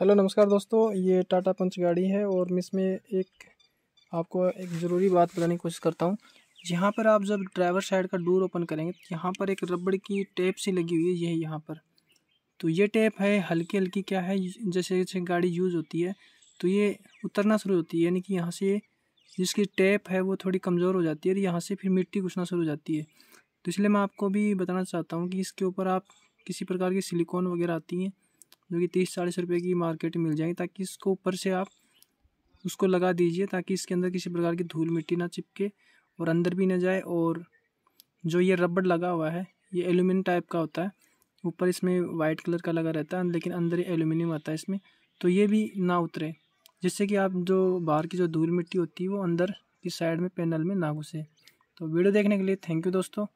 hello नमस्कार दोस्तों ये टाटा पंच गाड़ी है और मैं इसमें एक आपको एक ज़रूरी बात बताने की कोशिश करता हूँ यहाँ पर आप जब ड्राइवर साइड का डोर ओपन करेंगे तो यहाँ पर एक रबड़ की टेप सी लगी हुई है ये यह यहाँ पर तो ये टेप है हल्की हल्की क्या है जैसे जैसे गाड़ी यूज़ होती है तो ये उतरना शुरू होती है यानी कि यहाँ से जिसकी टेप है वो थोड़ी कमज़ोर हो जाती है और यहाँ से फिर मिट्टी घुसना शुरू हो जाती है तो इसलिए मैं आपको भी बताना चाहता हूँ कि इसके ऊपर आप किसी प्रकार की सिलिकॉन वगैरह आती हैं जो कि तीस चालीस रुपये की मार्केट मिल जाएगी ताकि इसको ऊपर से आप उसको लगा दीजिए ताकि इसके अंदर किसी प्रकार की धूल मिट्टी ना चिपके और अंदर भी ना जाए और जो ये रबड़ लगा हुआ है ये एलुमिनियम टाइप का होता है ऊपर इसमें वाइट कलर का लगा रहता है लेकिन अंदर एलुमिनियम आता है इसमें तो ये भी ना उतरे जिससे कि आप जो बाहर की जो धूल मिट्टी होती है वो अंदर की साइड में पैनल में ना घुसे तो वीडियो देखने के लिए थैंक यू दोस्तों